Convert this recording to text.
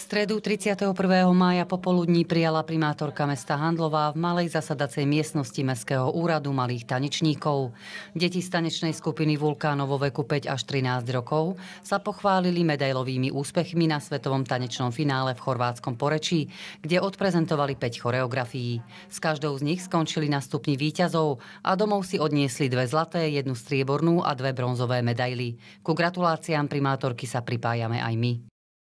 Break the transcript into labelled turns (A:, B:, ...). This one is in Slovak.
A: stredu 31. mája popoludní prijala primátorka mesta Handlová v malej zasadacej miestnosti Mestského úradu malých tanečníkov. Deti z tanečnej skupiny Vulkánov vo veku 5 až 13 rokov sa pochválili medailovými úspechmi na svetovom tanečnom finále v chorvátskom Porečí, kde odprezentovali 5 choreografií. S každou z nich skončili na stupni výťazov a domov si odniesli dve zlaté, jednu striebornú a dve bronzové medaily. Ku gratuláciám primátorky sa pripájame aj my.